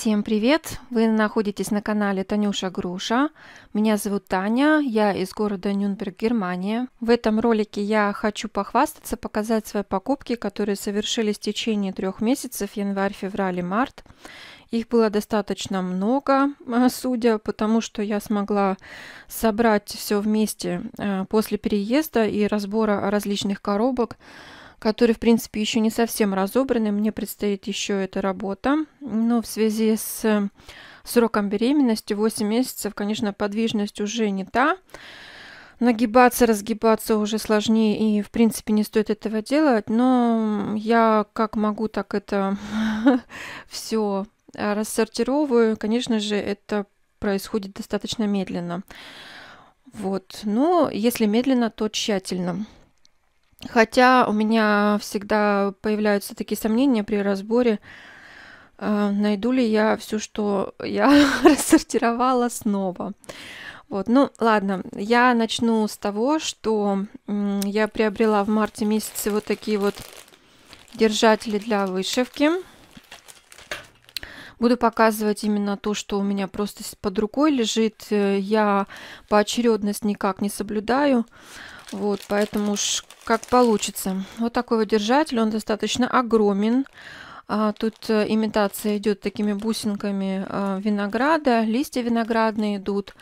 Всем привет! Вы находитесь на канале Танюша Груша. Меня зовут Таня, я из города Нюнберг, Германия. В этом ролике я хочу похвастаться, показать свои покупки, которые совершились в течение трех месяцев, январь, февраль и март. Их было достаточно много, а, судя потому, что я смогла собрать все вместе а, после переезда и разбора различных коробок которые, в принципе, еще не совсем разобраны. Мне предстоит еще эта работа. Но в связи с э, сроком беременности 8 месяцев, конечно, подвижность уже не та. Нагибаться, разгибаться уже сложнее и, в принципе, не стоит этого делать. Но я как могу, так это все э, рассортировываю. Конечно же, это происходит достаточно медленно. Вот. Но если медленно, то тщательно. Хотя у меня всегда появляются такие сомнения при разборе, э, найду ли я все, что я рассортировала снова. Вот, ну ладно, я начну с того, что я приобрела в марте месяце вот такие вот держатели для вышивки. Буду показывать именно то, что у меня просто под рукой лежит. Э, я поочередность никак не соблюдаю. Вот, поэтому уж как получится. Вот такой вот держатель, он достаточно огромен. А, тут а, имитация идет такими бусинками а, винограда, листья виноградные идут.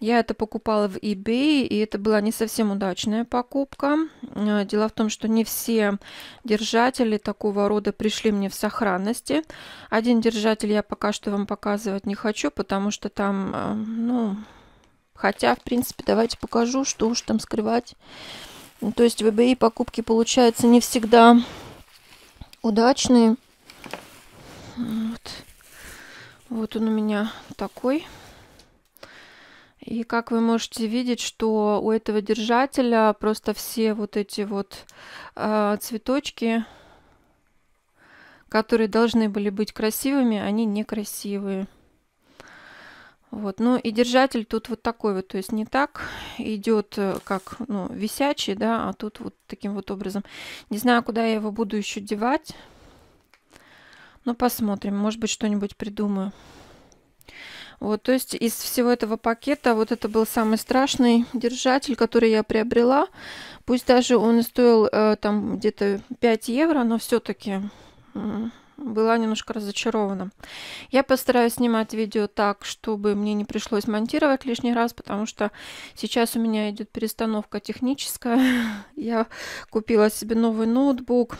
Я это покупала в eBay, и это была не совсем удачная покупка. Э, дело в том, что не все держатели такого рода пришли мне в сохранности. Один держатель я пока что вам показывать не хочу, потому что там, э, ну, Хотя, в принципе, давайте покажу, что уж там скрывать. Ну, то есть ВБИ покупки получаются не всегда удачные. Вот. вот он у меня такой. И как вы можете видеть, что у этого держателя просто все вот эти вот э, цветочки, которые должны были быть красивыми, они некрасивые. Вот, ну и держатель тут вот такой вот, то есть не так идет, э, как ну, висячий, да, а тут вот таким вот образом. Не знаю, куда я его буду еще девать, но посмотрим, может быть, что-нибудь придумаю. Вот, то есть из всего этого пакета вот это был самый страшный держатель, который я приобрела. Пусть даже он стоил э, там где-то 5 евро, но все-таки была немножко разочарована. Я постараюсь снимать видео так, чтобы мне не пришлось монтировать лишний раз, потому что сейчас у меня идет перестановка техническая. Я купила себе новый ноутбук.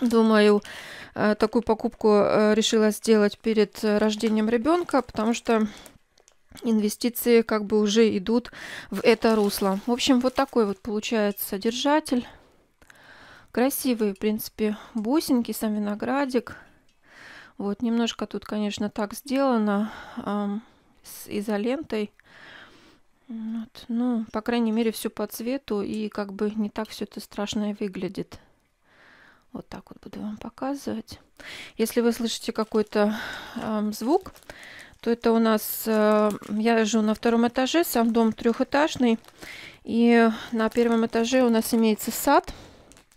Думаю, э, такую покупку э, решила сделать перед э, рождением ребенка, потому что инвестиции как бы уже идут в это русло. В общем, вот такой вот получается содержатель. Красивые, в принципе, бусинки, сам виноградик. Вот, немножко тут, конечно, так сделано э, с изолентой. Вот. Ну, по крайней мере, все по цвету, и как бы не так все это страшное выглядит. Вот так вот буду вам показывать. Если вы слышите какой-то э, звук, то это у нас... Э, я живу на втором этаже, сам дом трехэтажный. И на первом этаже у нас имеется сад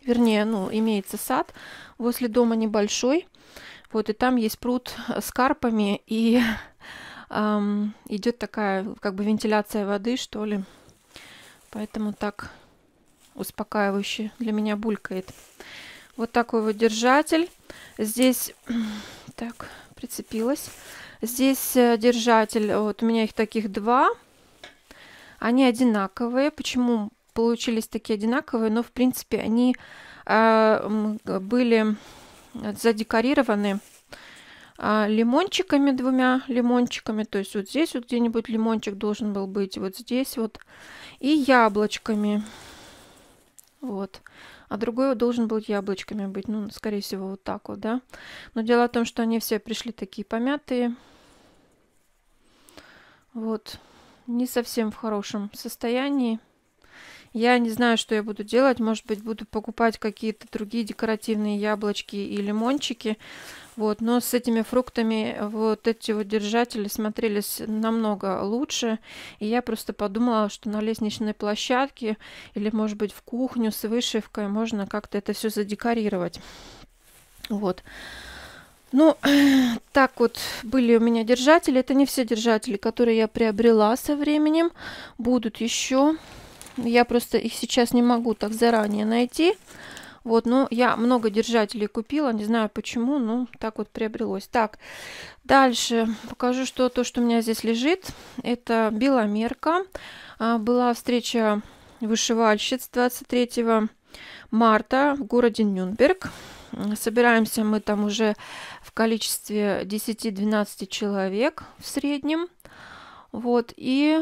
вернее, ну, имеется сад возле дома небольшой, вот, и там есть пруд с карпами, и эм, идет такая, как бы, вентиляция воды, что ли, поэтому так успокаивающе для меня булькает. Вот такой вот держатель, здесь, так, прицепилась, здесь э, держатель, вот у меня их таких два, они одинаковые, почему получились такие одинаковые, но в принципе они э, были задекорированы э, лимончиками, двумя лимончиками, то есть вот здесь вот где-нибудь лимончик должен был быть, вот здесь вот, и яблочками, вот. А другой должен был яблочками быть, ну, скорее всего, вот так вот, да. Но дело в том, что они все пришли такие помятые, вот, не совсем в хорошем состоянии. Я не знаю, что я буду делать. Может быть, буду покупать какие-то другие декоративные яблочки и лимончики. Вот, но с этими фруктами вот эти вот держатели смотрелись намного лучше. И я просто подумала, что на лестничной площадке или, может быть, в кухню с вышивкой можно как-то это все задекорировать. Вот. Ну, так вот были у меня держатели. Это не все держатели, которые я приобрела со временем. Будут еще. Я просто их сейчас не могу так заранее найти. Вот, но ну, я много держателей купила, не знаю почему, но так вот приобрелось. Так, дальше покажу, что то, что у меня здесь лежит. Это беломерка. А, была встреча вышивальщиц 23 марта в городе Нюнберг. Собираемся мы там уже в количестве 10-12 человек в среднем. Вот, и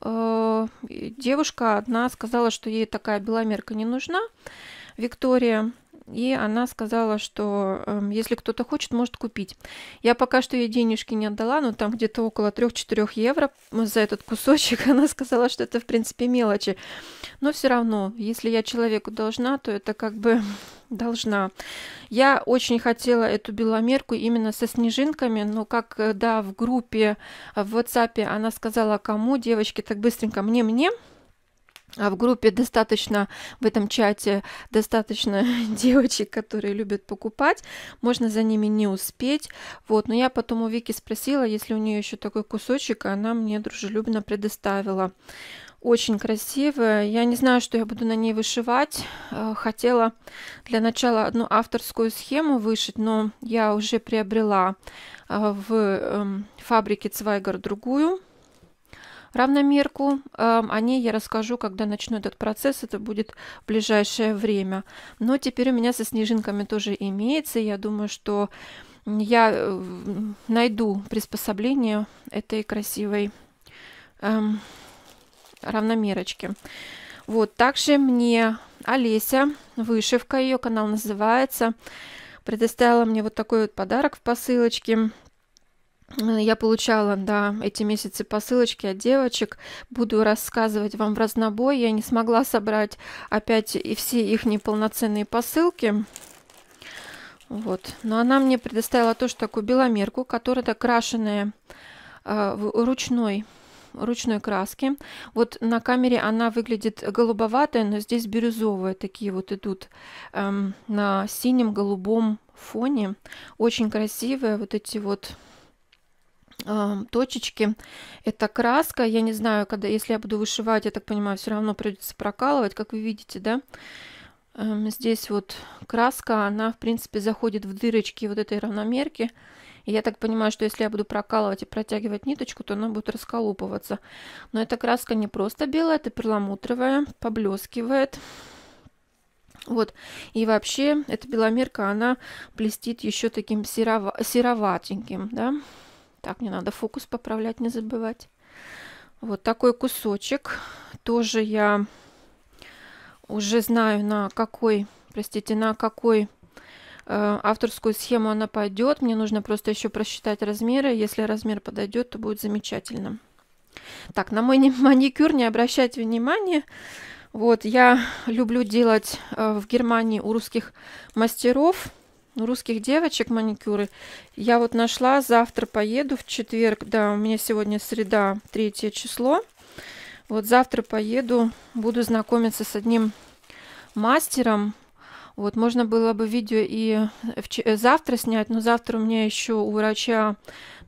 Э, девушка одна сказала, что ей такая беломерка не нужна, Виктория и она сказала, что э, если кто-то хочет, может купить. Я пока что ей денежки не отдала, но там где-то около 3-4 евро за этот кусочек. Она сказала, что это, в принципе, мелочи. Но все равно, если я человеку должна, то это как бы должна. Я очень хотела эту беломерку именно со снежинками, но как, э, да, в группе э, в WhatsApp она сказала, кому, девочки, так быстренько, мне-мне, а в группе достаточно, в этом чате достаточно девочек, которые любят покупать, можно за ними не успеть. Вот, но я потом у Вики спросила, если у нее еще такой кусочек, и она мне дружелюбно предоставила. Очень красивая. Я не знаю, что я буду на ней вышивать. Э, хотела для начала одну авторскую схему вышить, но я уже приобрела э, в эм, фабрике Цвайгар другую равномерку. Эм, о ней я расскажу, когда начну этот процесс, это будет в ближайшее время. Но теперь у меня со снежинками тоже имеется, я думаю, что я э, найду приспособление этой красивой эм, равномерочки. Вот, также мне Олеся, вышивка, ее канал называется, предоставила мне вот такой вот подарок в посылочке – Э, я получала, да, эти месяцы посылочки от девочек. Буду рассказывать вам в разнобой. Я не смогла собрать опять и все их неполноценные посылки. Вот. Но она мне предоставила тоже такую беломерку, которая так крашеная э, в ручной ручной краски. Вот на камере она выглядит голубоватая, но здесь бирюзовые такие вот идут эм, на синем голубом фоне. Очень красивые вот эти вот точечки. Это краска. Я не знаю, когда, если я буду вышивать, я так понимаю, все равно придется прокалывать, как вы видите, да. Здесь вот краска, она, в принципе, заходит в дырочки вот этой равномерки. И я так понимаю, что если я буду прокалывать и протягивать ниточку, то она будет расколупываться. Но эта краска не просто белая, это перламутровая, поблескивает. Вот. И вообще, эта беломерка, она блестит еще таким серова сероватеньким, да. Так, мне надо фокус поправлять, не забывать. Вот такой кусочек. Тоже я уже знаю, на какой, простите, на какой э, авторскую схему она пойдет. Мне нужно просто еще просчитать размеры. Если размер подойдет, то будет замечательно. Так, на мой маникюр не обращайте внимания. Вот, я люблю делать э, в Германии у русских мастеров – ну, русских девочек маникюры. Я вот нашла, завтра поеду в четверг, да, у меня сегодня среда, третье число. Вот завтра поеду, буду знакомиться с одним мастером. Вот, можно было бы видео и э, завтра снять, но завтра у меня еще у врача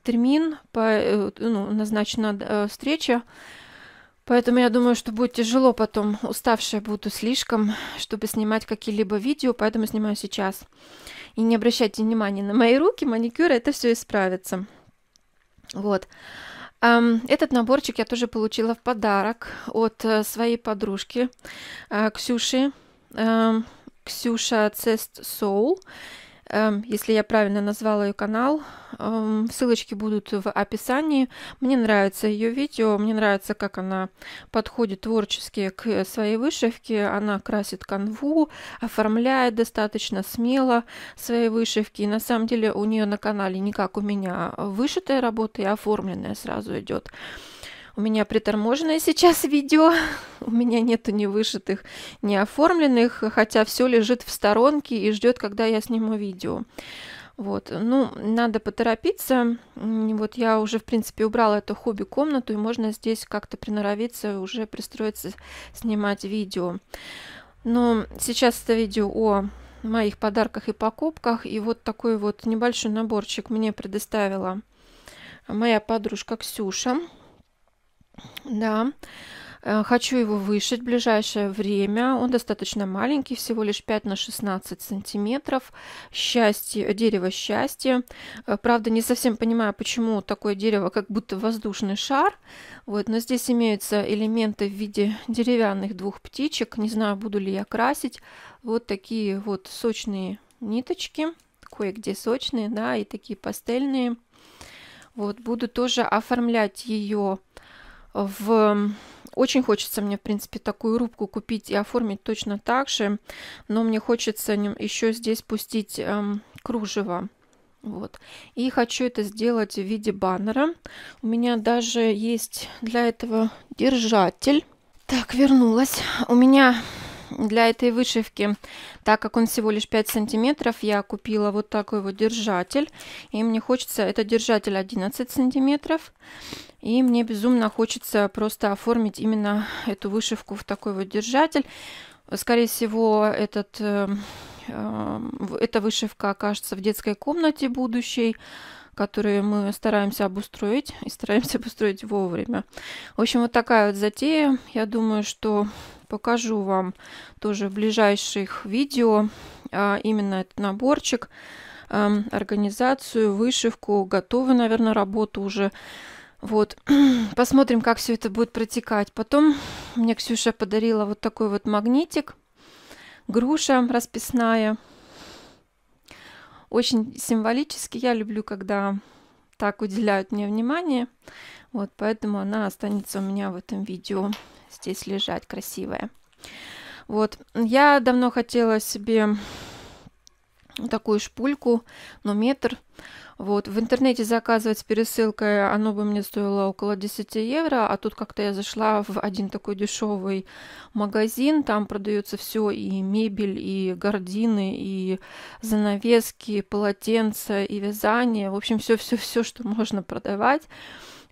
термин, по, э, ну, назначена э, встреча Поэтому я думаю, что будет тяжело потом. Уставшая буду слишком, чтобы снимать какие-либо видео, поэтому снимаю сейчас. И не обращайте внимания на мои руки, маникюр, это все исправится. Вот. Этот наборчик я тоже получила в подарок от э, своей подружки э, Ксюши. Ксюша Цест Соул. Эм, если я правильно назвала ее канал. Эм, ссылочки будут в описании. Мне нравится ее видео, мне нравится, как она подходит творчески к своей вышивке. Она красит канву, оформляет достаточно смело свои вышивки. И на самом деле у нее на канале не как у меня вышитая работа и оформленная сразу идет. У меня приторможенное сейчас видео, у меня нету ни вышитых, ни оформленных, хотя все лежит в сторонке и ждет, когда я сниму видео. Вот, ну, надо поторопиться. Вот я уже, в принципе, убрала эту хобби-комнату, и можно здесь как-то приноровиться, уже пристроиться, снимать видео. Но сейчас это видео о моих подарках и покупках, и вот такой вот небольшой наборчик мне предоставила моя подружка Ксюша. Да. Э, хочу его вышить в ближайшее время. Он достаточно маленький, всего лишь 5 на 16 сантиметров. Счастье, э, дерево счастья. Э, правда, не совсем понимаю, почему такое дерево, как будто воздушный шар. Вот, но здесь имеются элементы в виде деревянных двух птичек. Не знаю, буду ли я красить. Вот такие вот сочные ниточки. Кое-где сочные, да, и такие пастельные. Вот, буду тоже оформлять ее в очень хочется мне, в принципе, такую рубку купить и оформить точно так же, но мне хочется еще здесь пустить эм, кружево. Вот. И хочу это сделать в виде баннера. У меня даже есть для этого держатель. Так, вернулась. У меня для этой вышивки, так как он всего лишь 5 сантиметров, я купила вот такой вот держатель. И мне хочется, это держатель 11 сантиметров. И мне безумно хочется просто оформить именно эту вышивку в такой вот держатель. Скорее всего, этот, э, э, эта вышивка окажется в детской комнате будущей которые мы стараемся обустроить и стараемся обустроить вовремя. В общем, вот такая вот затея. Я думаю, что покажу вам тоже в ближайших видео а, именно этот наборчик, организацию, вышивку, готовы, наверное, работу уже. Вот, посмотрим, как все это будет протекать. Потом мне Ксюша подарила вот такой вот магнитик, груша расписная. Очень символически, я люблю, когда так уделяют мне внимание. Вот, поэтому она останется у меня в этом видео здесь лежать, красивая. Вот, я давно хотела себе такую шпульку, но ну, метр. Вот, в интернете заказывать с пересылкой, оно бы мне стоило около 10 евро, а тут как-то я зашла в один такой дешевый магазин, там продается все, и мебель, и гардины, и занавески, полотенца, и вязание, в общем, все-все-все, что можно продавать.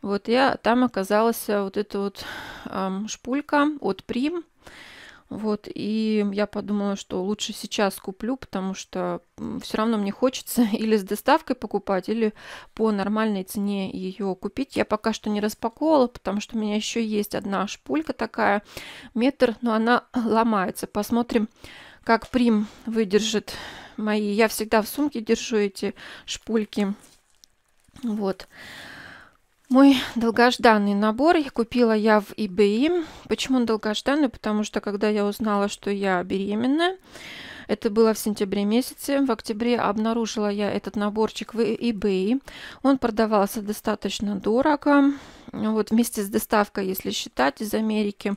Вот я там оказалась э, вот эта вот эм, шпулька от Прим. Вот, и я подумала, что лучше сейчас куплю, потому что все равно мне хочется или с доставкой покупать, или по нормальной цене ее купить. Я пока что не распаковала, потому что у меня еще есть одна шпулька такая, метр, но она ломается. Посмотрим, как прим выдержит мои. Я всегда в сумке держу эти шпульки. Вот. Мой долгожданный набор купила я в eBay. Почему он долгожданный? Потому что когда я узнала, что я беременная, это было в сентябре месяце. В октябре обнаружила я этот наборчик в eBay. Он продавался достаточно дорого. Ну вот вместе с доставкой, если считать, из Америки.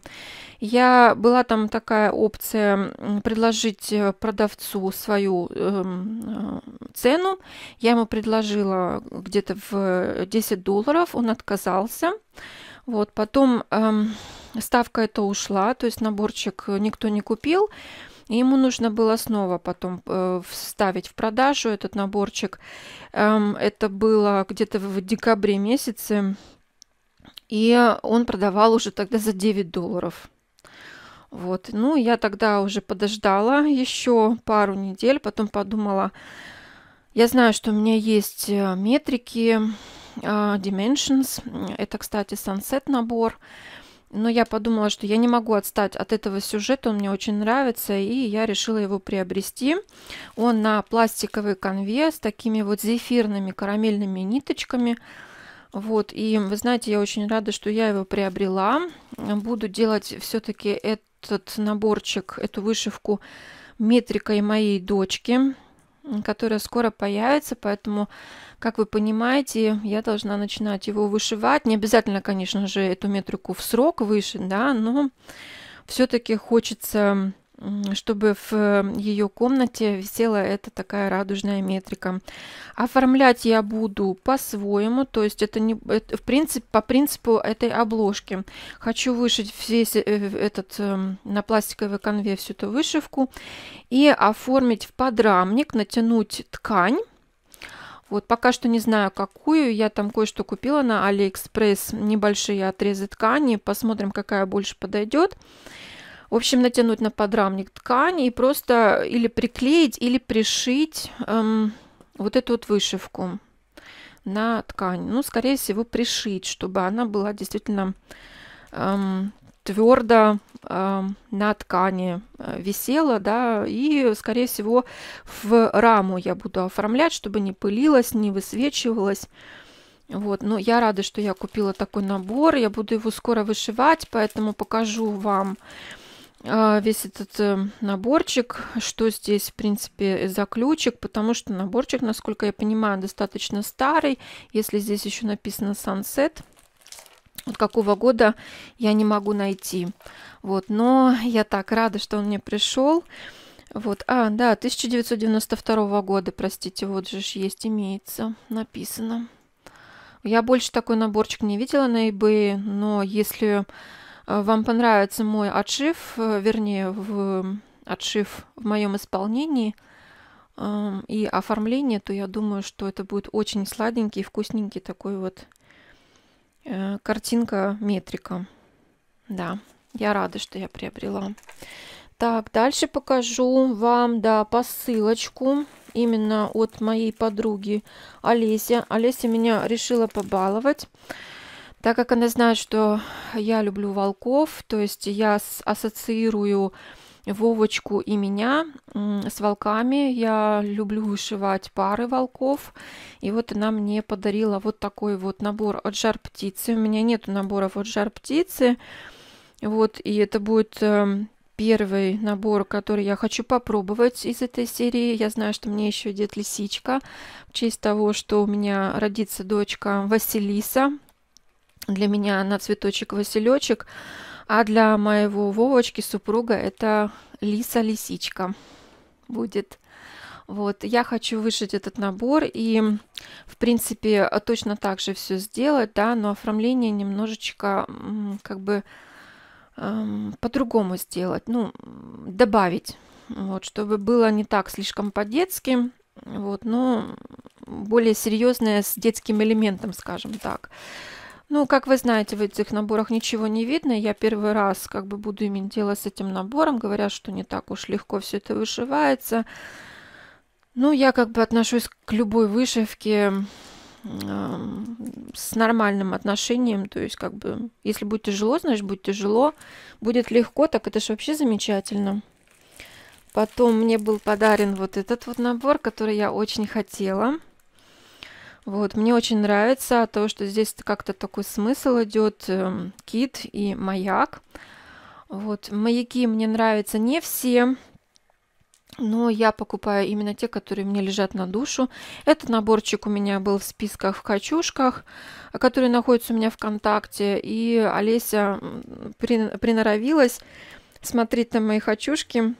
Я была там такая опция предложить э, продавцу свою эм, э, цену. Я ему предложила где-то в 10 э, долларов, он отказался. Вот, потом э, ставка это ушла, то есть наборчик никто не купил. И ему нужно было снова потом э, вставить в продажу этот наборчик. Эм, это было где-то в декабре месяце. И он продавал уже тогда за 9 долларов. Вот. Ну, я тогда уже подождала еще пару недель, потом подумала, я знаю, что у меня есть э, метрики, а, Dimensions. Это, кстати, Sunset набор. Но я подумала, что я не могу отстать от этого сюжета, он мне очень нравится, и я решила его приобрести. Он на пластиковой конве с такими вот зефирными карамельными ниточками – вот, и вы знаете, я очень рада, что я его приобрела. Буду делать все-таки этот наборчик, эту вышивку метрикой моей дочки, которая скоро появится, поэтому, как вы понимаете, я должна начинать его вышивать. Не обязательно, конечно же, эту метрику в срок вышить, да, но все-таки хочется чтобы в эм, ее комнате висела эта такая радужная метрика. Оформлять я буду по-своему, то есть это не это, в принципе по принципу этой обложки. Хочу вышить весь э, этот эм, на пластиковой конве всю эту вышивку и оформить в подрамник, натянуть ткань. Вот пока что не знаю какую, я там кое-что купила на Алиэкспресс, небольшие отрезы ткани, посмотрим какая больше подойдет. В общем, натянуть на подрамник ткани и просто или приклеить, или пришить эм, вот эту вот вышивку на ткань. Ну, скорее всего, пришить, чтобы она была действительно эм, твердо э, эм, на ткани э, висела, да, и, скорее всего, в раму я буду оформлять, чтобы не пылилась, не высвечивалась. Вот, но я рада, что я купила такой набор, я буду его скоро вышивать, поэтому покажу вам. А, весь этот э, наборчик, что здесь, в принципе, за ключик, потому что наборчик, насколько я понимаю, достаточно старый. Если здесь еще написано Sunset, вот какого года я не могу найти. Вот, но я так рада, что он мне пришел. Вот, а, да, 1992 года, простите, вот же есть, имеется, написано. Я больше такой наборчик не видела на eBay, но если Э, вам понравится мой отшив, э, вернее, в отшив в моем исполнении эм, и оформление, то я думаю, что это будет очень сладенький, вкусненький такой вот э, картинка метрика. Да, я рада, что я приобрела. Так, дальше покажу вам, да, посылочку именно от моей подруги Олеся. Олеся меня решила побаловать. Так как она знает, что я люблю волков, то есть я ассоциирую Вовочку и меня с волками. Я люблю вышивать пары волков. И вот она мне подарила вот такой вот набор от жар птицы. У меня нет наборов от жар птицы. Вот, и это будет эм, первый набор, который я хочу попробовать из этой серии. Я знаю, что мне еще идет лисичка в честь того, что у меня родится дочка Василиса. Для меня она цветочек-василечек, а для моего Вовочки, супруга, это лиса-лисичка будет. Вот, я хочу вышить этот набор и, в принципе, точно так же все сделать, да, но оформление немножечко, как бы, эм, по-другому сделать, ну, добавить, вот, чтобы было не так слишком по-детски, вот, но более серьезное с детским элементом, скажем так. Ну, как вы знаете, в этих наборах ничего не видно. Я первый раз как бы буду иметь дело с этим набором. Говорят, что не так уж легко все это вышивается. Ну, я как бы отношусь к любой вышивке э, с нормальным отношением. То есть, как бы, если будет тяжело, значит, будет тяжело. Будет легко, так это же вообще замечательно. Потом мне был подарен вот этот вот набор, который я очень хотела. Вот, мне очень нравится то, что здесь как-то такой смысл идет э, эм, кит и маяк. Вот, маяки мне нравятся не все, но я покупаю именно те, которые мне лежат на душу. Этот наборчик у меня был в списках в качушках, которые находятся у меня ВКонтакте. И Олеся приноровилась смотреть на мои качушки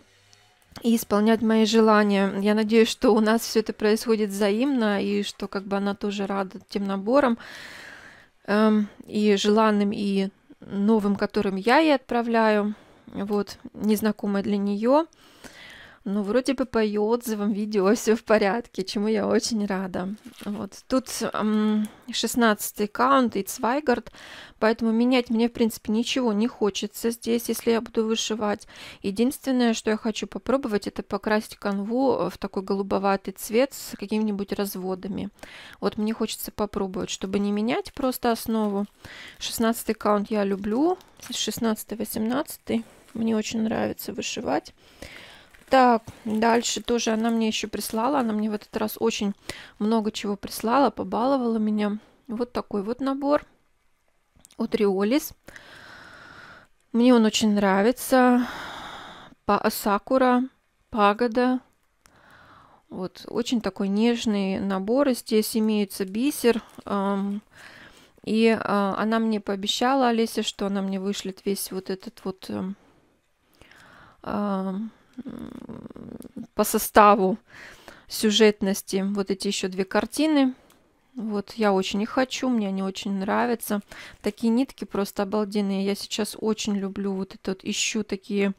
и исполнять мои желания. Я надеюсь, что у нас все это происходит взаимно, и что как бы она тоже рада тем наборам эм, и желанным, и новым, которым я ей отправляю, вот, незнакомое для нее. Ну, вроде бы по ее отзывам видео все в порядке, чему я очень рада. Вот. Тут 16 аккаунт и Цвайгард, поэтому менять мне, в принципе, ничего не хочется здесь, если я буду вышивать. Единственное, что я хочу попробовать, это покрасить канву в такой голубоватый цвет с какими-нибудь разводами. Вот мне хочется попробовать, чтобы не менять просто основу. 16 аккаунт я люблю, 16-й, 18 Мне очень нравится вышивать. Так, дальше тоже она мне еще прислала. Она мне в этот раз очень много чего прислала, побаловала меня. Вот такой вот набор от Риолис. Мне он очень нравится. По Сакура, пагода. Вот, очень такой нежный набор. Здесь имеется бисер. Эм, и э, она мне пообещала, Олеся, что она мне вышлет весь вот этот вот... Эм, по составу сюжетности вот эти еще две картины. Вот я очень их хочу, мне они очень нравятся. Такие нитки просто обалденные. Я сейчас очень люблю вот это вот, ищу такие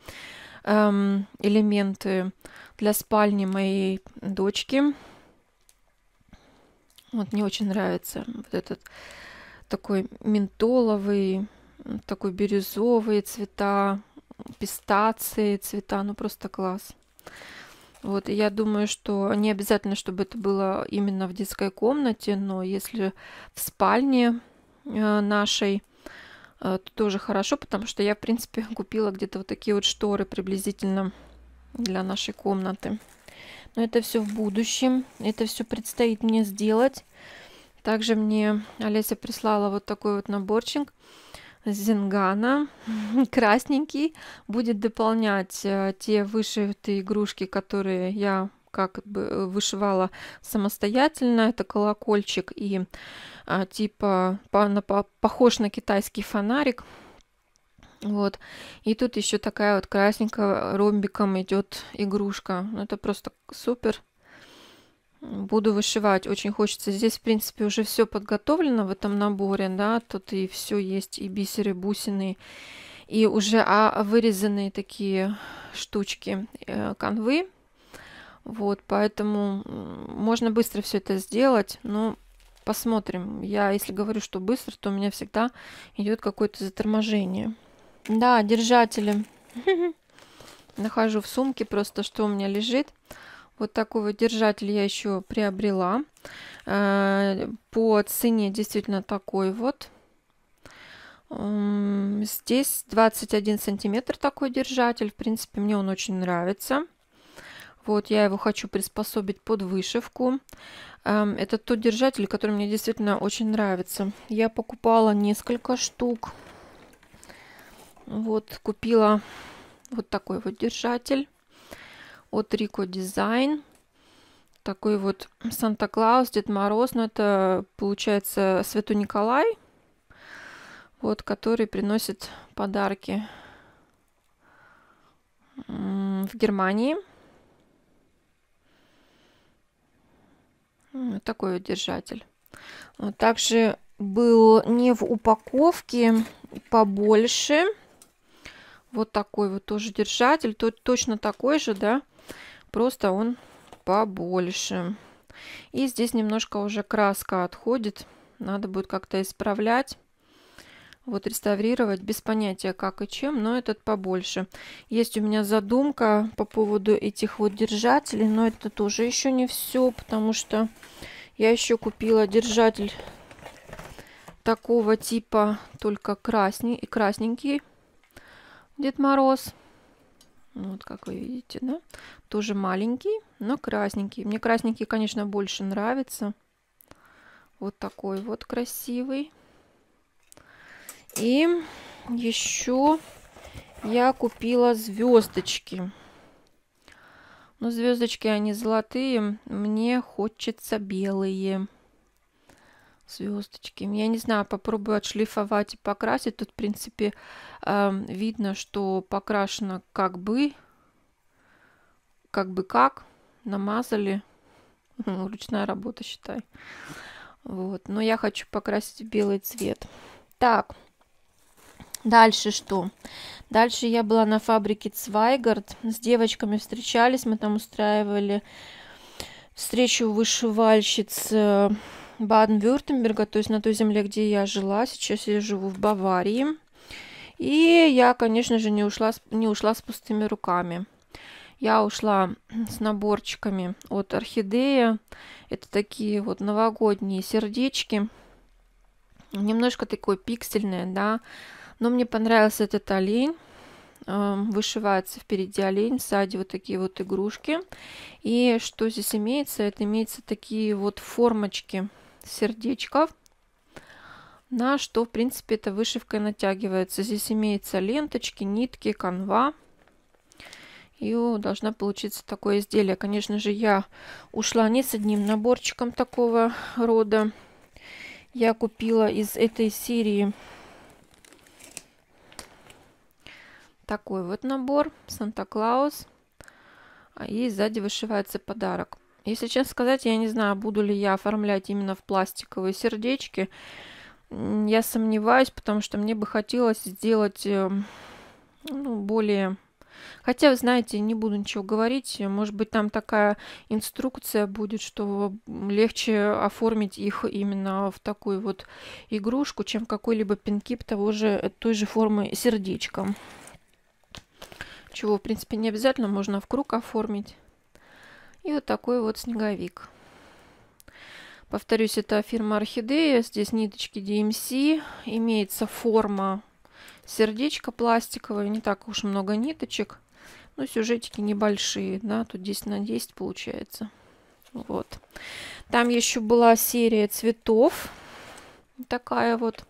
эм, элементы для спальни моей дочки. Вот мне очень нравится вот этот такой ментоловый, такой бирюзовые цвета, пистации цвета, ну просто класс. Вот, и я думаю, что не обязательно, чтобы это было именно в детской комнате, но если в спальне э, нашей, э, то тоже хорошо, потому что я, в принципе, купила где-то вот такие вот шторы приблизительно для нашей комнаты. Но это все в будущем, это все предстоит мне сделать. Также мне Олеся прислала вот такой вот наборчик Зингана, красненький, будет дополнять э, те вышитые игрушки, которые я как бы э, вышивала самостоятельно. Это колокольчик и а, типа по, на, по, похож на китайский фонарик. Вот. И тут еще такая вот красненькая ромбиком идет игрушка. Ну Это просто супер. Буду вышивать, очень хочется. Здесь, в принципе, уже все подготовлено в этом наборе, да, тут и все есть, и бисеры, бусины, и уже а, вырезанные такие штучки э, канвы. Вот, поэтому можно быстро все это сделать, но посмотрим. Я, если говорю, что быстро, то у меня всегда идет какое-то заторможение. Да, держатели. Нахожу в сумке просто, что у меня лежит. Вот такой вот держатель я еще приобрела. Э, по цене действительно такой вот. Здесь 21 сантиметр такой держатель. В принципе, мне он очень нравится. Вот я его хочу приспособить под вышивку. Эм, это тот держатель, который мне действительно очень нравится. Я покупала несколько штук. Вот купила вот такой вот держатель от Рико Дизайн. Такой вот Санта-Клаус, Дед Мороз, но это получается Святой Николай, вот, который приносит подарки в Германии. Ну, вот такой вот держатель. Также был не в упаковке, побольше. Вот такой вот тоже держатель. Тут точно такой же, да. Просто он побольше. И здесь немножко уже краска отходит. Надо будет как-то исправлять. Вот реставрировать, без понятия как и чем, но этот побольше. Есть у меня задумка по поводу этих вот держателей, но это тоже еще не все, потому что я еще купила держатель такого типа, только красный и красненький Дед Мороз. Ну, вот, как вы видите, да? Тоже маленький, но красненький. Мне красненький, конечно, больше нравится. Вот такой вот красивый. И еще я купила звездочки. Но ну, звездочки, они золотые. Мне хочется белые звездочки. Я не знаю, попробую отшлифовать и покрасить. Тут, в принципе, эм, видно, что покрашено как бы, как бы как, намазали. Ну, ручная работа, считай. Вот. Но я хочу покрасить в белый цвет. Так, Дальше что? Дальше я была на фабрике Цвайгард. С девочками встречались, мы там устраивали встречу вышивальщиц э, Баден-Вюртемберга, то есть на той земле, где я жила. Сейчас я живу в Баварии. И я, конечно же, не ушла, не ушла с пустыми руками. Я ушла с наборчиками от орхидея. Это такие вот новогодние сердечки. Немножко такое пиксельное, да. Но мне понравился этот олень эм, вышивается впереди олень, сзади вот такие вот игрушки. И что здесь имеется? Это имеются такие вот формочки сердечко, на что, в принципе, эта вышивка натягивается. Здесь имеются ленточки, нитки, канва. И должна получиться такое изделие. Конечно же, я ушла не с одним наборчиком такого рода. Я купила из этой серии такой вот набор Санта-Клаус. А, и сзади вышивается подарок. Если честно сказать, я не знаю, буду ли я оформлять именно в пластиковые сердечки. Я сомневаюсь, потому что мне бы хотелось сделать э, ну, более... Хотя, вы знаете, не буду ничего говорить. Может быть, там такая инструкция будет, что легче оформить их именно в такую вот игрушку, чем какой-либо пинкип того же, э, той же формы сердечком. Чего, в принципе, не обязательно. Можно в круг оформить. И вот такой вот снеговик. Повторюсь, это фирма Орхидея. Здесь ниточки DMC. Эм имеется форма сердечко пластиковое. Не так уж много ниточек. Но сюжетики небольшие. Да, тут 10 на 10 получается. Вот. Там еще была серия цветов. Такая вот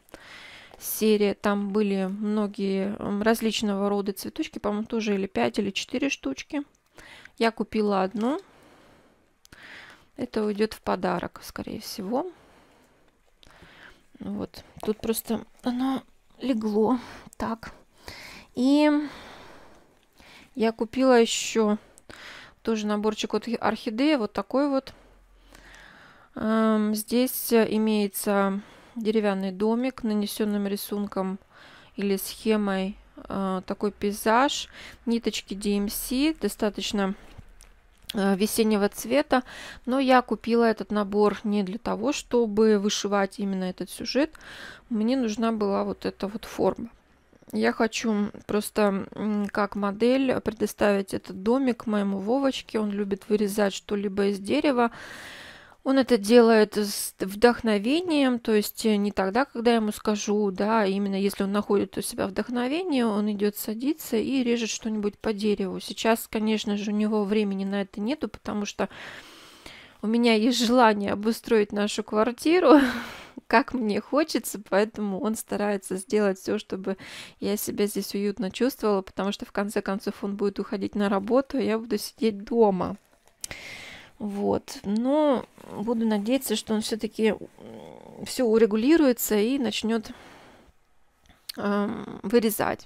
серия. Там были многие различного рода цветочки. По-моему, тоже или 5, или 4 штучки. Я купила одну. Это уйдет в подарок, скорее всего. Ну вот. Тут просто оно легло так. И я купила еще тоже наборчик от орхидеи. Вот такой вот. Эм, здесь имеется деревянный домик, нанесенным рисунком или схемой э, такой пейзаж. Ниточки DMC достаточно Э, весеннего цвета, но я купила этот набор не для того, чтобы вышивать именно этот сюжет, мне нужна была вот эта вот форма. Я хочу просто как модель предоставить этот домик моему Вовочке, он любит вырезать что-либо из дерева, он это делает с вдохновением, то есть э, не тогда, когда я ему скажу, да, а именно если он находит у себя вдохновение, он идет садиться и режет что-нибудь по дереву. Сейчас, конечно же, у него времени на это нету, потому что у меня есть желание обустроить нашу квартиру, как мне хочется, поэтому он старается сделать все, чтобы я себя здесь уютно чувствовала, потому что в конце концов он будет уходить на работу, а я буду сидеть дома. Вот. Но буду надеяться, что он все-таки все урегулируется и начнет э, эм, вырезать.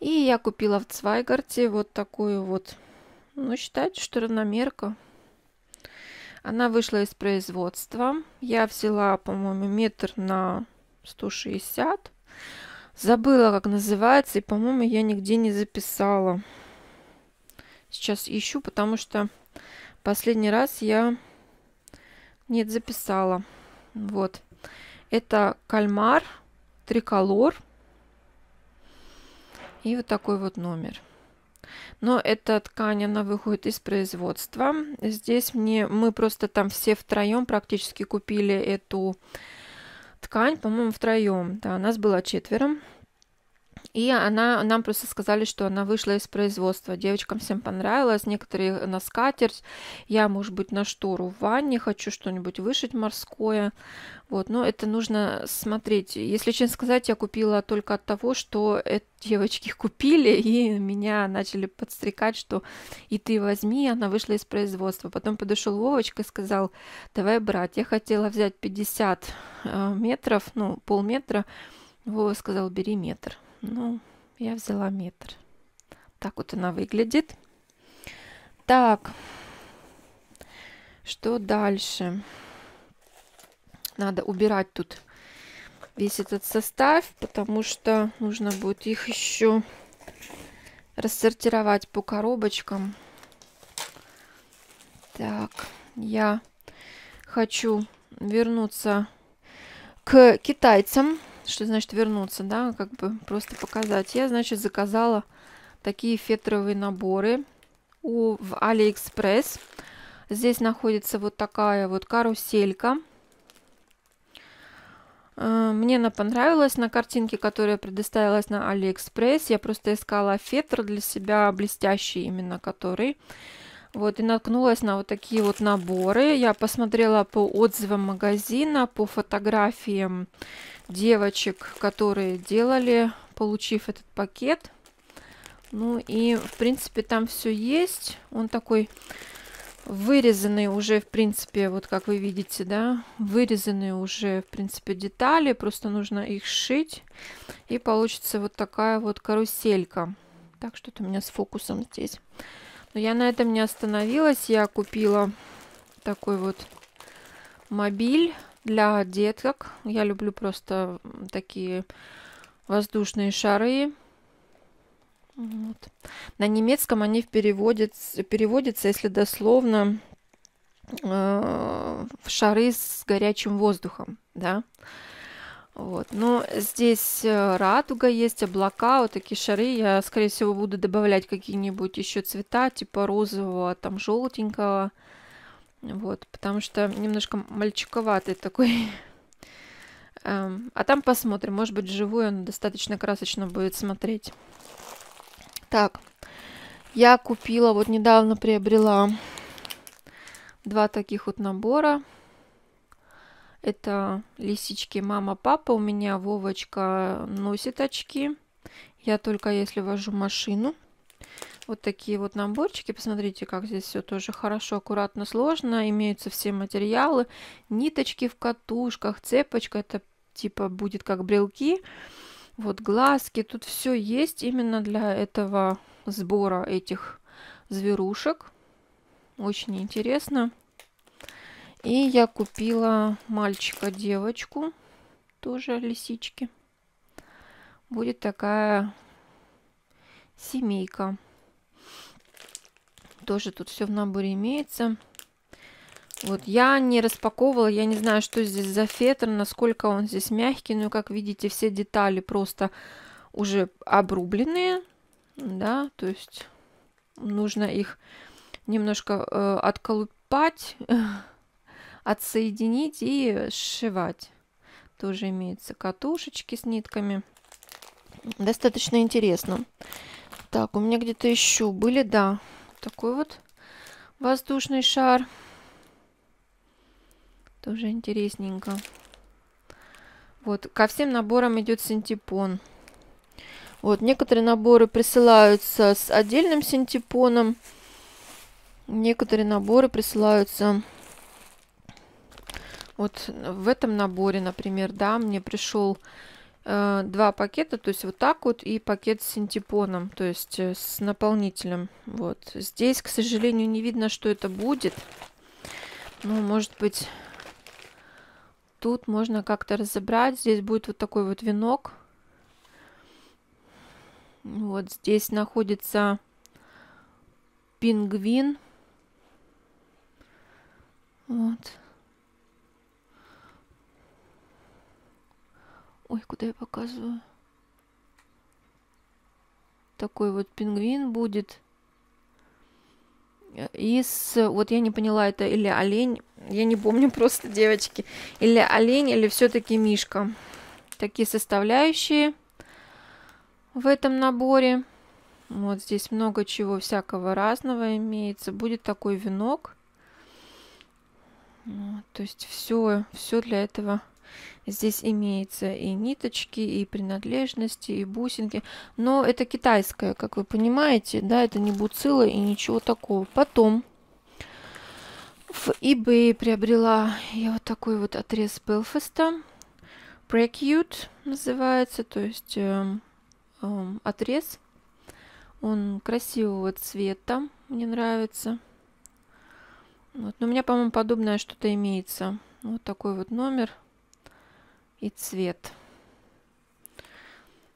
И я купила в Цвайгарте вот такую вот, ну, считайте, что равномерка. Она вышла из производства. Я взяла, по-моему, метр на 160. Забыла, как называется, и, по-моему, я нигде не записала. Сейчас ищу, потому что Последний раз я... не записала. Вот. Это кальмар, триколор. И вот такой вот номер. Но эта ткань, она выходит из производства. Здесь мне, мы просто там все втроем практически купили эту ткань, по-моему, втроем. Да, нас было четверо. И она, нам просто сказали, что она вышла из производства. Девочкам всем понравилось. Некоторые на скатерть. Я, может быть, на штору в ванне хочу что-нибудь вышить морское. Вот, но это нужно смотреть. Если честно сказать, я купила только от того, что девочки купили, и меня начали подстрекать, что и ты возьми, она вышла из производства. Потом подошел Вовочка и сказал, давай брать. Я хотела взять 50 э, метров, ну, полметра. Вова сказал, бери метр. Ну, я взяла метр. Так вот она выглядит. Так, что дальше? Надо убирать тут весь этот состав, потому что нужно будет их еще рассортировать по коробочкам. Так, я хочу вернуться к китайцам. Что значит вернуться, да, как бы просто показать. Я, значит, заказала такие фетровые наборы у, в Алиэкспресс. Здесь находится вот такая вот каруселька. Э, мне она понравилась на картинке, которая предоставилась на Алиэкспресс. Я просто искала фетр для себя, блестящий именно который. Вот, и наткнулась на вот такие вот наборы. Я посмотрела по отзывам магазина, по фотографиям девочек, которые делали, получив этот пакет. Ну и, в принципе, там все есть. Он такой вырезанный уже, в принципе, вот как вы видите, да, вырезанные уже, в принципе, детали. Просто нужно их сшить. И получится вот такая вот каруселька. Так, что-то у меня с фокусом здесь. Но я на этом не остановилась. Я купила такой вот мобиль для деток. Я люблю просто такие воздушные шары. Вот. На немецком они переводятся, переводятся если дословно, э, в шары с горячим воздухом, да. Вот. Но здесь э, радуга есть, облака, вот такие шары. Я, скорее всего, буду добавлять какие-нибудь еще цвета, типа розового, а там желтенького. Вот, потому что немножко мальчиковатый такой. Эм, а там посмотрим. Может быть, живой он достаточно красочно будет смотреть. Так, я купила, вот недавно приобрела два таких вот набора. Это лисички мама-папа. У меня Вовочка носит очки. Я только если вожу машину. Вот такие вот наборчики. Посмотрите, как здесь все тоже хорошо, аккуратно, сложно. Имеются все материалы. Ниточки в катушках, цепочка. Это типа будет как брелки. Вот глазки. Тут все есть именно для этого сбора этих зверушек. Очень интересно. И я купила мальчика-девочку. Тоже лисички. Будет такая Семейка. Тоже тут все в наборе имеется. Вот я не распаковывала, я не знаю, что здесь за фетр, насколько он здесь мягкий. Но, как видите, все детали просто уже обрубленные. Да, то есть нужно их немножко э, отколупать, отсоединить и сшивать. Тоже имеются катушечки с нитками. Достаточно интересно. Интересно. Так, у меня где-то еще были, да. Такой вот воздушный шар. Тоже интересненько. Вот, ко всем наборам идет синтепон. Вот, некоторые наборы присылаются с отдельным синтепоном. Некоторые наборы присылаются... Вот в этом наборе, например, да, мне пришел Э, два пакета, то есть вот так вот и пакет с синтепоном, то есть э, с наполнителем. Вот здесь, к сожалению, не видно, что это будет. Ну, может быть, тут можно как-то разобрать. Здесь будет вот такой вот венок. Вот здесь находится пингвин. Вот. Ой, куда я показываю? Такой вот пингвин будет. И с, вот я не поняла, это или олень, я не помню просто, девочки, или олень, или все-таки мишка. Такие составляющие в этом наборе. Вот здесь много чего всякого разного имеется. Будет такой венок. Вот, то есть все, все для этого Здесь имеется и ниточки, и принадлежности, и бусинки. Но это китайское, как вы понимаете, да, это не буцила и ничего такого. Потом в eBay приобрела я вот такой вот отрез Белфеста, Precute называется, то есть э, э, отрез. Он красивого цвета, мне нравится. Вот. Но у меня, по-моему, подобное что-то имеется. Вот такой вот номер и цвет.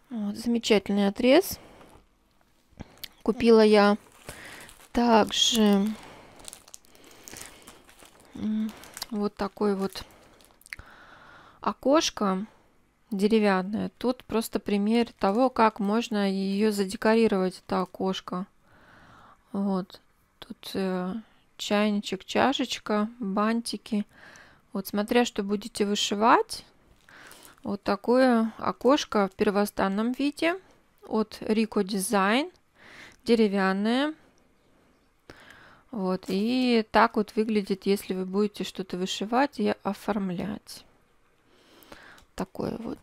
Вот, замечательный отрез. Купила я также вот такой вот окошко деревянное. Тут просто пример того, как можно ее задекорировать, это окошко. Вот. Тут э, чайничек, чашечка, бантики. Вот, смотря что будете вышивать, вот такое окошко в первозданном виде от Rico Design, деревянное. Вот, и так вот выглядит, если вы будете что-то вышивать и оформлять. Такое вот.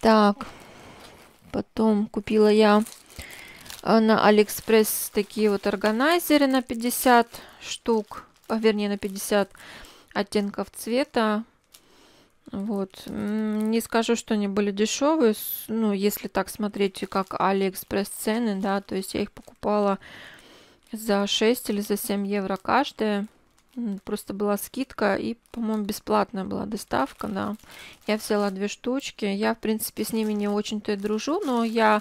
Так, потом купила я э, на Алиэкспресс такие вот органайзеры на 50 штук, а, вернее на 50 оттенков цвета вот. Не скажу, что они были дешевые, ну, если так смотреть, как Алиэкспресс цены, да, то есть я их покупала за 6 или за 7 евро каждая. Просто была скидка и, по-моему, бесплатная была доставка, да. Я взяла две штучки. Я, в принципе, с ними не очень-то и дружу, но я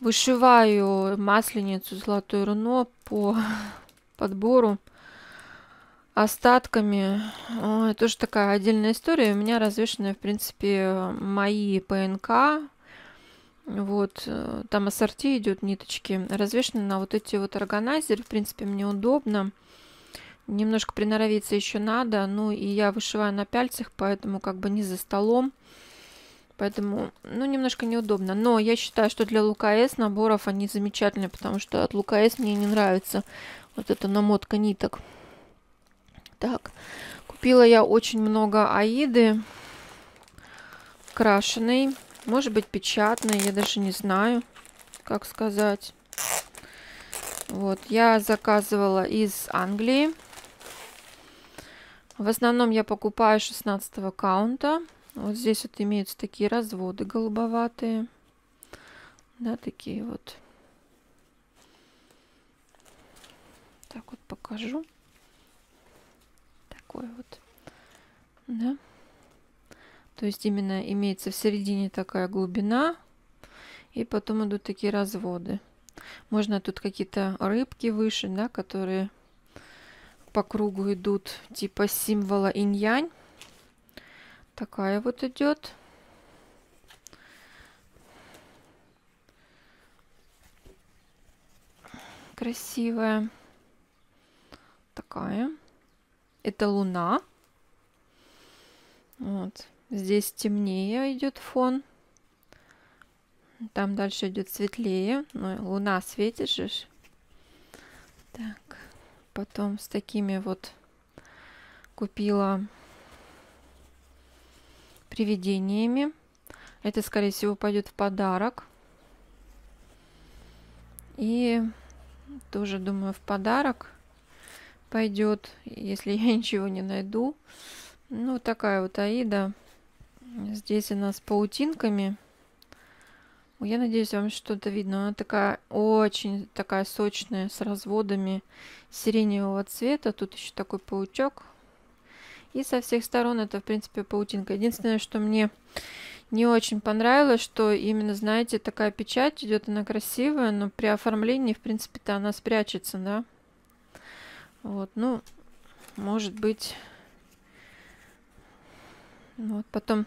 вышиваю масленицу золотое руно по подбору остатками. Ой, тоже такая отдельная история. У меня развешены, в принципе, мои ПНК. Вот, э, там ассорти идет, ниточки. Развешены на вот эти вот органайзер. В принципе, мне удобно. Немножко приноровиться еще надо. Ну, и я вышиваю на пяльцах, поэтому как бы не за столом. Поэтому, ну, немножко неудобно. Но я считаю, что для Лукаэс наборов они замечательные, потому что от Лукаэс мне не нравится вот эта намотка ниток. Так, купила я очень много Аиды. крашеный, Может быть, печатный, Я даже не знаю, как сказать. Вот, я заказывала из Англии. В основном я покупаю 16 каунта. Вот здесь вот имеются такие разводы голубоватые. Да, такие вот. Так вот покажу такой вот. Да? То есть именно имеется в середине такая глубина, и потом идут такие разводы. Можно тут какие-то рыбки выше, да, которые по кругу идут, типа символа инь-янь. Такая вот идет. Красивая. Такая это луна. Вот. Здесь темнее идет фон. Там дальше идет светлее. Ну, луна светишь, Так. Потом с такими вот купила привидениями. Это, скорее всего, пойдет в подарок. И тоже, думаю, в подарок пойдет, если я ничего не найду. Ну, такая вот Аида. Здесь она с паутинками. Я надеюсь, вам что-то видно. Она такая очень такая сочная, с разводами сиреневого цвета. Тут еще такой паучок. И со всех сторон это, в принципе, паутинка. Единственное, что мне не очень понравилось, что именно, знаете, такая печать идет, она красивая, но при оформлении, в принципе-то, она спрячется, да. Вот, ну, может быть, вот потом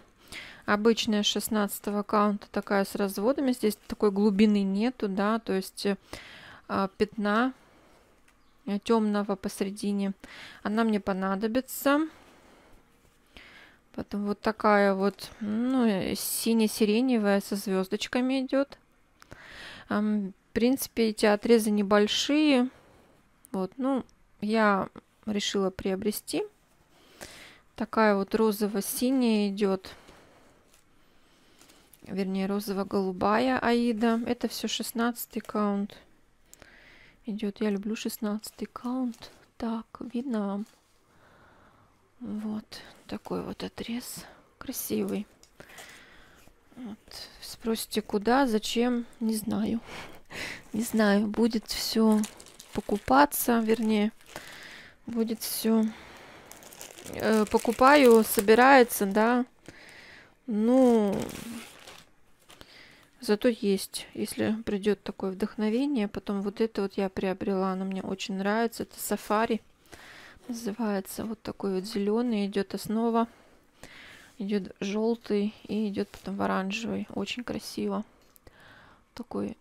обычная 16 аккаунта такая с разводами, здесь такой глубины нету, да, то есть э, пятна темного посередине, она мне понадобится. Потом вот такая вот, ну, сине-сиреневая со звездочками идет. В принципе, эти отрезы небольшие. Вот, ну, я решила приобрести. Такая вот розово-синяя идет. Вернее, розово-голубая Аида. Это все 16 каунт. Идет. Я люблю 16 каунт. Так, видно вам. Вот такой вот отрез. Красивый. Вот. Спросите, куда, зачем, не знаю. Не знаю, будет все покупаться, вернее, будет все. Э, покупаю, собирается, да. Ну, зато есть, если придет такое вдохновение. Потом вот это вот я приобрела, она мне очень нравится. Это сафари называется. Вот такой вот зеленый идет основа. Идет желтый и идет потом в оранжевый. Очень красиво. Такой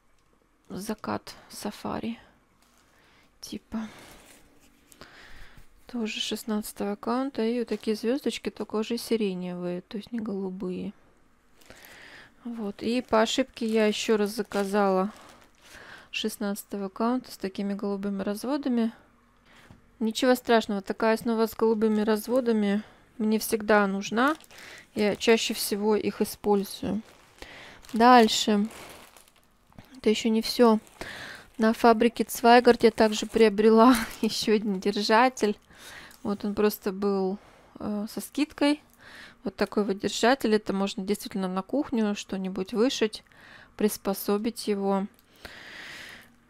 закат сафари типа. Тоже 16 аккаунта. И вот такие звездочки, только уже сиреневые, то есть не голубые. Вот. И по ошибке я еще раз заказала 16 аккаунта с такими голубыми разводами. Ничего страшного, такая основа с голубыми разводами мне всегда нужна. Я чаще всего их использую. Дальше. Это еще не все. На фабрике Цвайгард я также приобрела еще один держатель. Вот он просто был э, со скидкой. Вот такой вот держатель. Это можно действительно на кухню что-нибудь вышить, приспособить его.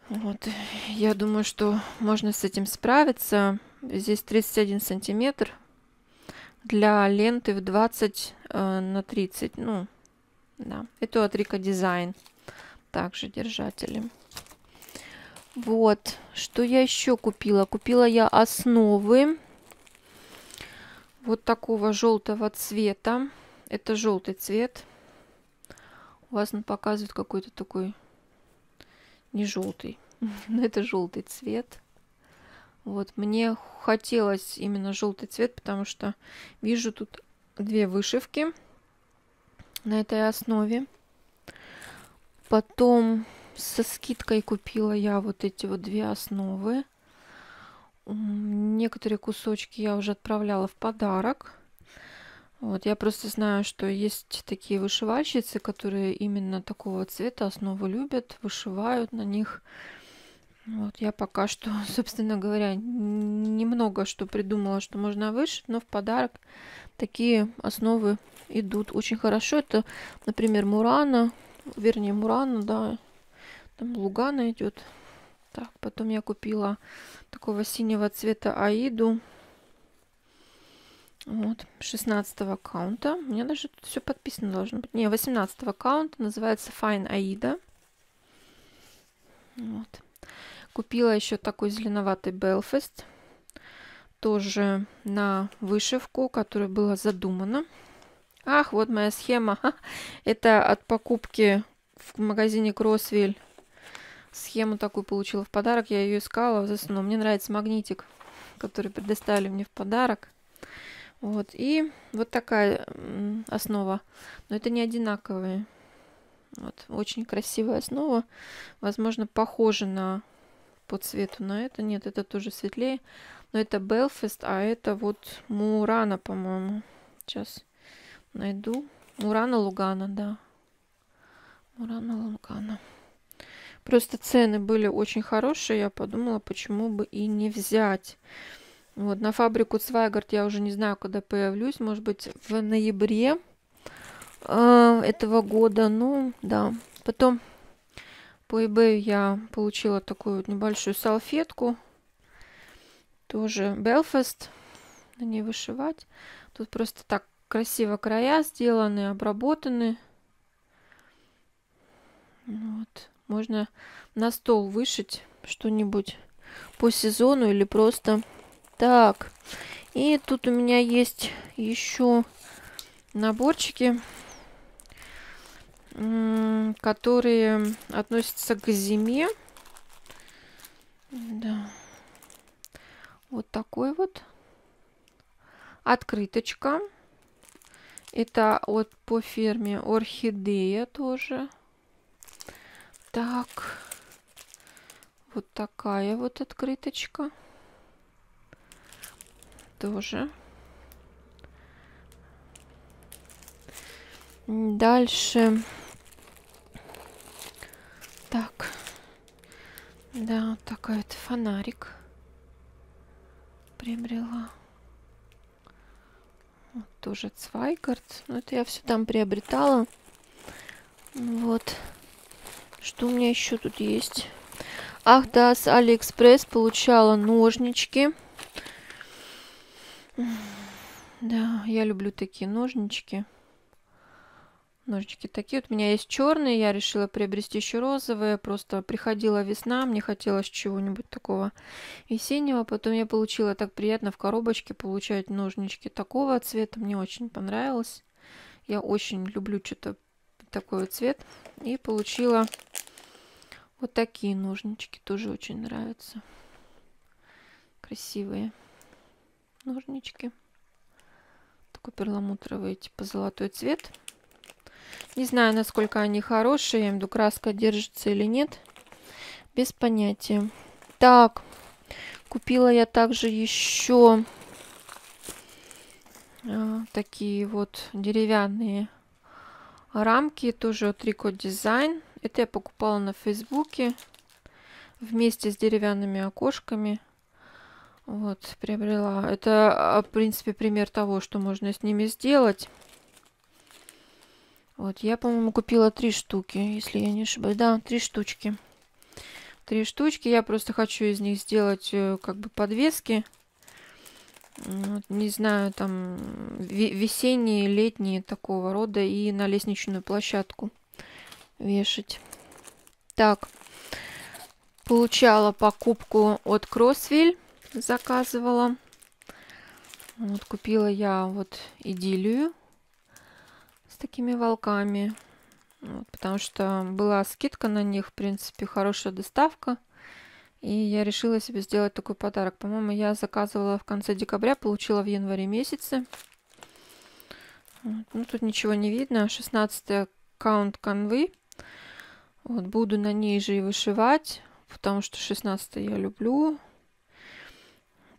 Вот. Я думаю, что можно с этим справиться. Здесь 31 сантиметр для ленты в 20 э, на 30. Ну, да. Это от Рика Дизайн. Также держатели. Вот, что я еще купила? Купила я основы вот такого желтого цвета. Это желтый цвет. У вас он показывает какой-то такой не желтый, но это желтый цвет. Вот, мне хотелось именно желтый цвет, потому что вижу тут две вышивки на этой основе. Потом со скидкой купила я вот эти вот две основы. Некоторые кусочки я уже отправляла в подарок. Вот, я просто знаю, что есть такие вышивальщицы, которые именно такого цвета основы любят, вышивают на них. Вот, я пока что, собственно говоря, немного что придумала, что можно вышить, но в подарок такие основы идут очень хорошо. Это, например, Мурана, вернее, Мурана, да, там Лугана идет. Так, потом я купила такого синего цвета Аиду. Вот, 16 аккаунта. У меня даже тут все подписано должно быть. Не, 18 аккаунта. Называется Fine Аида. Вот. Купила еще такой зеленоватый Белфест. Тоже на вышивку, которая была задумана. Ах, вот моя схема. Это от покупки в магазине Кросвель схему такую получила в подарок. Я ее искала, но мне нравится магнитик, который предоставили мне в подарок. Вот, и вот такая основа. Но это не одинаковые. Вот, очень красивая основа. Возможно, похожа на по цвету на это. Нет, это тоже светлее. Но это Белфест, а это вот Мурана, по-моему. Сейчас найду. Мурана Лугана, да. Мурана Лугана. Просто цены были очень хорошие, я подумала, почему бы и не взять. Вот, на фабрику Цвайгард я уже не знаю, когда появлюсь, может быть, в ноябре э, этого года, ну, да. Потом по eBay я получила такую вот небольшую салфетку, тоже Белфаст, на ней вышивать. Тут просто так красиво края сделаны, обработаны. Вот. Можно на стол вышить что-нибудь по сезону или просто так. И тут у меня есть еще наборчики, которые относятся к зиме. Да. Вот такой вот. Открыточка. Это вот по ферме орхидея тоже. Так, вот такая вот открыточка. Тоже. Дальше. Так. Да, вот такой вот фонарик приобрела. Вот тоже Цвайгард. Ну это я все там приобретала. Вот. Что у меня еще тут есть? Ах да, с Алиэкспресс получала ножнички. Да, я люблю такие ножнички. Ножнички такие. Вот у меня есть черные, я решила приобрести еще розовые. Просто приходила весна, мне хотелось чего-нибудь такого весеннего. Потом я получила так приятно в коробочке получать ножнички такого цвета. Мне очень понравилось. Я очень люблю что-то такой цвет. И получила вот такие ножнички тоже очень нравятся. Красивые ножнички. Такой перламутровый, типа золотой цвет. Не знаю, насколько они хорошие. Я имею краска держится или нет. Без понятия. Так, купила я также еще э, такие вот деревянные рамки. Тоже от Rico Design. Это я покупала на Фейсбуке вместе с деревянными окошками. Вот, приобрела. Это, а, в принципе, пример того, что можно с ними сделать. Вот, я, по-моему, купила три штуки, если я не ошибаюсь. Да, три штучки. Три штучки. Я просто хочу из них сделать э, как бы подвески. Вот, не знаю, там весенние, летние такого рода и на лестничную площадку вешать. Так, получала покупку от Кроссвиль, заказывала. Вот купила я вот идилию с такими волками. Вот, потому что была скидка на них, в принципе, хорошая доставка. И я решила себе сделать такой подарок. По-моему, я заказывала в конце декабря, получила в январе месяце. Вот. Ну, тут ничего не видно. 16 аккаунт канвы. Вот, буду на ней же и вышивать, потому что 16 я люблю.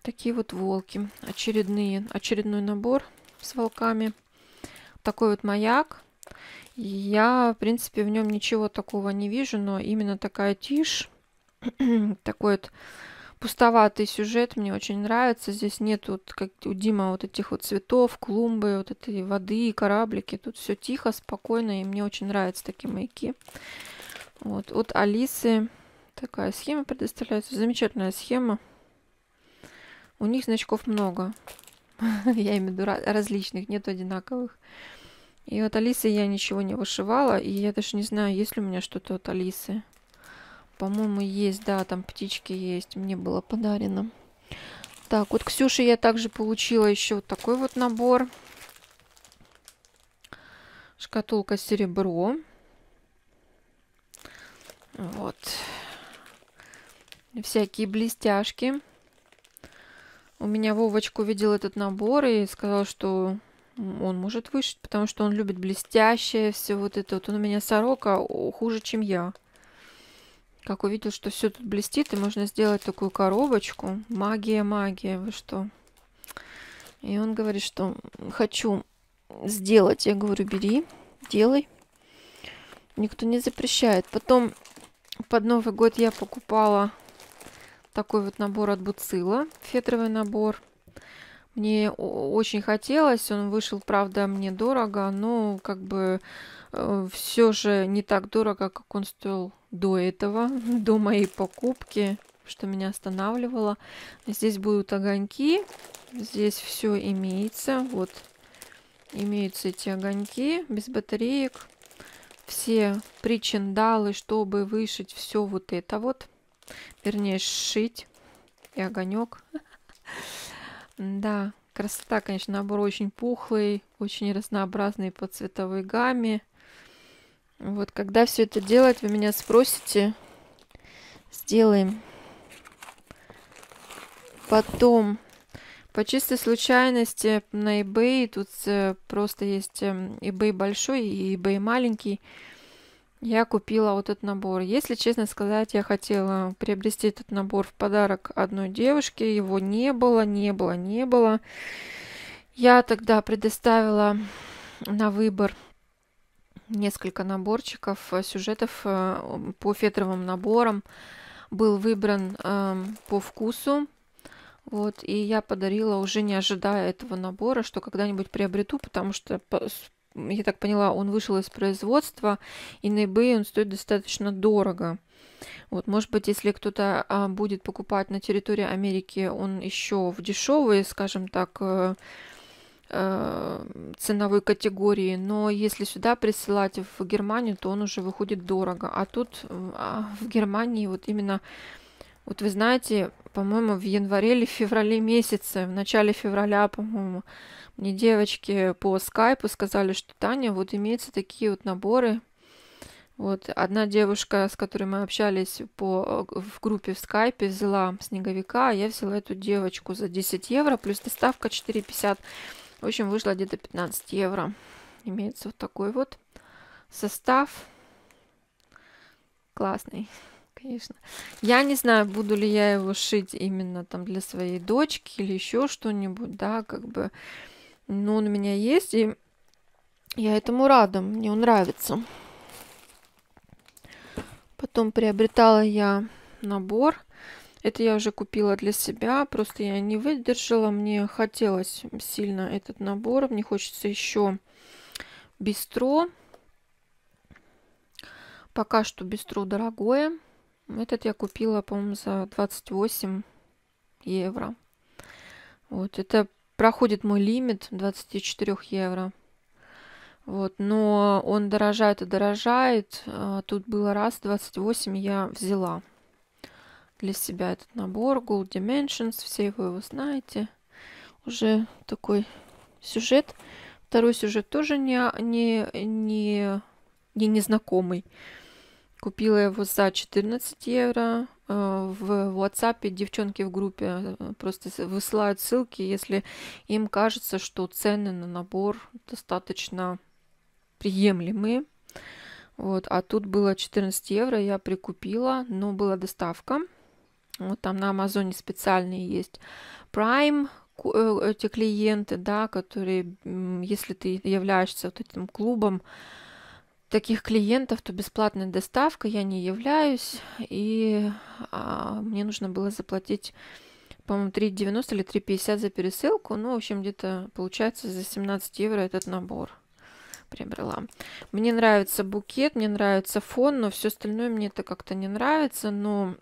Такие вот волки. Очередные, очередной набор с волками. Такой вот маяк. Я, в принципе, в нем ничего такого не вижу, но именно такая тишь, такой вот пустоватый сюжет, мне очень нравится. Здесь нет, вот, как у Дима, вот этих вот цветов, клумбы, вот этой воды, кораблики. Тут все тихо, спокойно, и мне очень нравятся такие маяки. Вот, от Алисы такая схема предоставляется. Замечательная схема. У них значков много. Я имею в виду различных, нет одинаковых. И от Алисы я ничего не вышивала, и я даже не знаю, есть ли у меня что-то от Алисы. По-моему, есть, да, там птички есть. Мне было подарено. Так, вот Ксюша, я также получила еще вот такой вот набор. Шкатулка серебро. Вот. Всякие блестяшки. У меня Вовочка увидел этот набор и сказал, что он может вышить, потому что он любит блестящее все вот это. Вот он у меня сорока хуже, чем я. Как увидел, что все тут блестит, и можно сделать такую коробочку. Магия, магия, вы что? И он говорит, что хочу сделать. Я говорю, бери, делай. Никто не запрещает. Потом под Новый год я покупала такой вот набор от Буцила, фетровый набор. Мне очень хотелось, он вышел, правда, мне дорого, но как бы э, все же не так дорого, как он стоил до этого, до моей покупки, что меня останавливало. Здесь будут огоньки, здесь все имеется, вот имеются эти огоньки без батареек, все причиндалы, чтобы вышить все вот это вот, вернее сшить и огонек. Да, красота, конечно, набор очень пухлый, очень разнообразный по цветовой гамме. Вот когда все это делать, вы меня спросите. Сделаем. Потом, по чистой случайности, на eBay, тут э, просто есть эм, eBay большой и eBay маленький, я купила вот этот набор. Если честно сказать, я хотела приобрести этот набор в подарок одной девушке. Его не было, не было, не было. Я тогда предоставила на выбор несколько наборчиков э, сюжетов э, по фетровым наборам. Был выбран эм, по вкусу. Вот, и я подарила, уже не ожидая этого набора, что когда-нибудь приобрету, потому что я так поняла, он вышел из производства, и на eBay он стоит достаточно дорого. Вот, может быть, если кто-то а, будет покупать на территории Америки, он еще в дешевые, скажем так, э, Э, ценовой категории, но если сюда присылать в Германию, то он уже выходит дорого. А тут а, в Германии вот именно, вот вы знаете, по-моему, в январе или феврале месяце, в начале февраля, по-моему, мне девочки по скайпу сказали, что Таня, вот имеются такие вот наборы. Вот одна девушка, с которой мы общались по, э, в группе в скайпе, взяла снеговика, а я взяла эту девочку за 10 евро, плюс доставка 4,50 в общем, вышло где-то 15 евро. Имеется вот такой вот состав. Классный, конечно. Я не знаю, буду ли я его шить именно там для своей дочки или еще что-нибудь, да, как бы. Но он у меня есть, и я этому рада, мне он нравится. Потом приобретала я набор это я уже купила для себя, просто я не выдержала. Мне хотелось сильно этот набор. Мне хочется еще бистро. Пока что бистро дорогое. Этот я купила, по-моему, за 28 евро. Вот, это проходит мой лимит 24 евро. Вот, но он дорожает и дорожает. А, тут было раз 28 я взяла для себя этот набор Gold Dimensions, все вы его знаете. Уже такой сюжет. Второй сюжет тоже не, не, не, не незнакомый. Купила его за 14 евро. Э, в WhatsApp девчонки в группе э, просто высылают ссылки, если им кажется, что цены на набор достаточно приемлемые. Вот, а тут было 14 евро, я прикупила, но была доставка. Вот там на Амазоне специальные есть Prime э, эти клиенты, да, которые, если ты являешься вот этим клубом таких клиентов, то бесплатная доставка, я не являюсь, и а, мне нужно было заплатить, по-моему, 3,90 или 3,50 за пересылку, ну, в общем, где-то получается за 17 евро этот набор приобрела. Мне нравится букет, мне нравится фон, но все остальное мне это как-то не нравится, но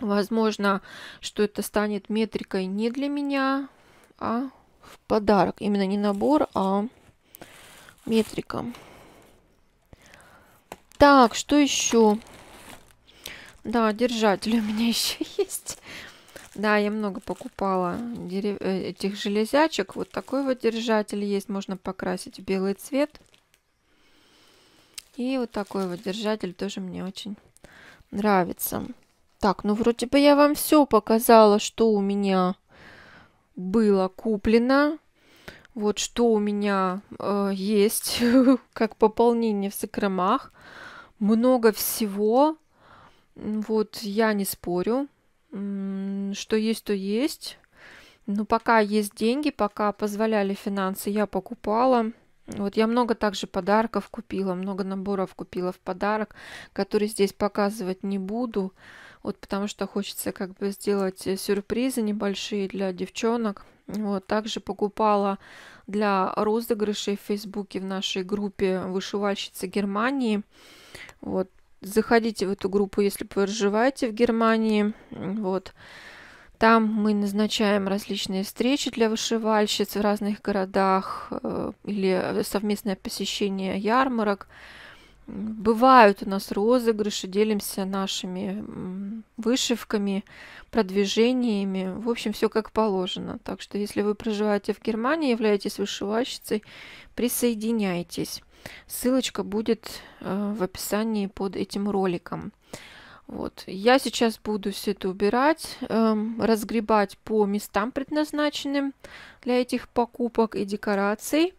Возможно, что это станет метрикой не для меня, а в подарок. Именно не набор, а метрика. Так, что еще? Да, держатель у меня еще есть. Да, я много покупала дерев... Э, этих железячек. Вот такой вот держатель есть. Можно покрасить в белый цвет. И вот такой вот держатель тоже мне очень нравится. Так, ну вроде бы я вам все показала, что у меня было куплено. Вот что у меня э, есть как пополнение в сокромах. Много всего. Вот я не спорю. Что есть, то есть. Но пока есть деньги, пока позволяли финансы, я покупала. Вот я много также подарков купила, много наборов купила в подарок, которые здесь показывать не буду. Вот потому что хочется как бы сделать э, сюрпризы небольшие для девчонок. Вот, также покупала для розыгрышей в Фейсбуке в нашей группе вышивальщицы Германии. Вот, заходите в эту группу, если проживаете в Германии. Вот. Там мы назначаем различные встречи для вышивальщиц в разных городах э, или совместное посещение ярмарок. Бывают у нас розыгрыши, делимся нашими вышивками, продвижениями. В общем, все как положено. Так что, если вы проживаете в Германии, являетесь вышивальщицей, присоединяйтесь. Ссылочка будет э, в описании под этим роликом. Вот. Я сейчас буду все это убирать, эм, разгребать по местам, предназначенным для этих покупок и декораций.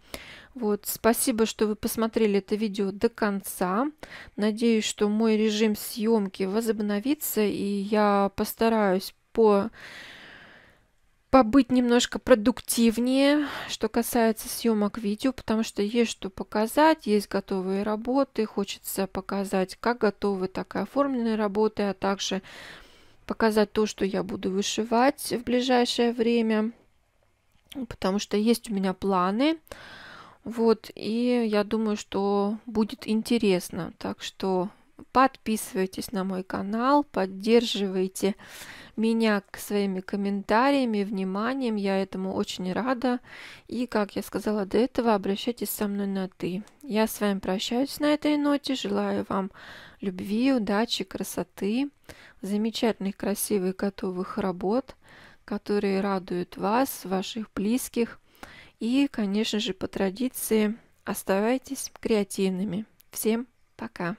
Вот, спасибо, что вы посмотрели это видео до конца. Надеюсь, что мой режим съемки возобновится, и я постараюсь по побыть немножко продуктивнее, что касается съемок видео, потому что есть что показать, есть готовые работы, хочется показать, как готовы, так и оформленные работы, а также показать то, что я буду вышивать в ближайшее время, потому что есть у меня планы. Вот, и я думаю, что будет интересно. Так что подписывайтесь на мой канал, поддерживайте меня своими комментариями, вниманием. Я этому очень рада. И, как я сказала до этого, обращайтесь со мной на «ты». Я с вами прощаюсь на этой ноте. Желаю вам любви, удачи, красоты, замечательных, красивых, готовых работ, которые радуют вас, ваших близких – и, конечно же, по традиции оставайтесь креативными. Всем пока!